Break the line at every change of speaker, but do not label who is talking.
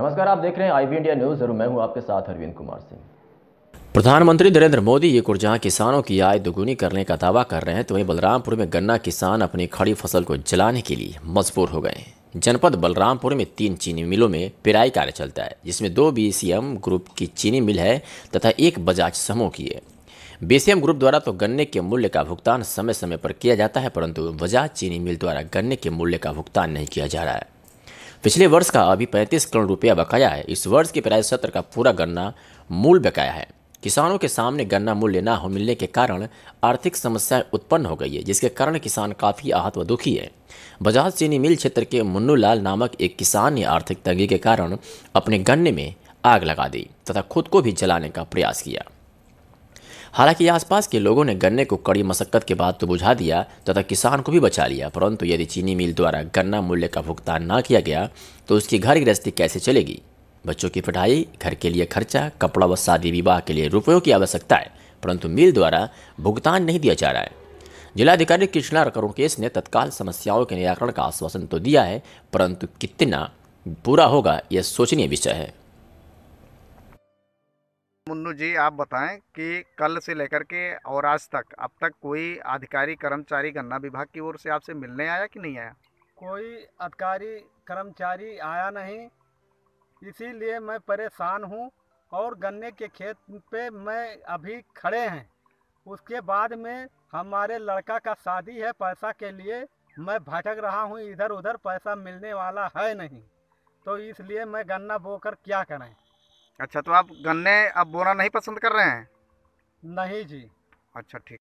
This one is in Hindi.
नमस्कार आप देख रहे हैं आईबी इंडिया न्यूज़ और मैं हूं आपके साथ अरविंद कुमार सिंह प्रधानमंत्री नरेंद्र मोदी ये जहाँ किसानों की आय दोगुनी करने का दावा कर रहे हैं तो वहीं बलरामपुर में गन्ना किसान अपनी खड़ी फसल को जलाने के लिए मजबूर हो गए जनपद बलरामपुर में तीन चीनी मिलों में पिराई कार्य चलता है जिसमें दो बीसीएम ग्रुप की चीनी मिल है तथा एक बजाज समूह की है बीसीएम ग्रुप द्वारा तो गन्ने के मूल्य का भुगतान समय समय पर किया जाता है परंतु बजाज चीनी मिल द्वारा गन्ने के मूल्य का भुगतान नहीं किया जा रहा है पिछले वर्ष का अभी पैंतीस करोड़ रुपया बकाया है इस वर्ष के प्राइस सत्र का पूरा गन्ना मूल बकाया है किसानों के सामने गन्ना मूल्य ना हो मिलने के कारण आर्थिक समस्याएं उत्पन्न हो गई है जिसके कारण किसान काफ़ी आहत व दुखी है बजाज चीनी मिल क्षेत्र के मुन्नू लाल नामक एक किसान ने आर्थिक तंगी के कारण अपने गन्ने में आग लगा दी तथा खुद को भी जलाने का प्रयास किया हालांकि आसपास के लोगों ने गन्ने को कड़ी मशक्कत के बाद तो बुझा दिया तथा किसान को भी बचा लिया परंतु यदि चीनी मिल द्वारा गन्ना मूल्य का भुगतान ना किया गया तो उसकी घर गृहस्थी कैसे चलेगी बच्चों की पढ़ाई घर के लिए खर्चा कपड़ा व शादी विवाह के लिए रुपयों की आवश्यकता है परंतु मिल द्वारा भुगतान नहीं दिया जा रहा है जिलाधिकारी कृष्णा रकरुकेश ने तत्काल समस्याओं के निराकरण का आश्वासन तो दिया है परंतु कितना पूरा होगा यह सोचनीय विषय है
मुन्नू जी आप बताएं कि कल से लेकर के और आज तक अब तक कोई अधिकारी कर्मचारी गन्ना विभाग की ओर से आपसे मिलने आया कि नहीं आया कोई अधिकारी कर्मचारी आया नहीं इसीलिए मैं परेशान हूं और गन्ने के खेत पे मैं अभी खड़े हैं उसके बाद में हमारे लड़का का शादी है पैसा के लिए मैं भटक रहा हूँ इधर उधर पैसा मिलने वाला है नहीं तो इसलिए मैं गन्ना बोकर क्या करें अच्छा तो आप गन्ने आप बोना नहीं पसंद कर रहे हैं नहीं जी अच्छा ठीक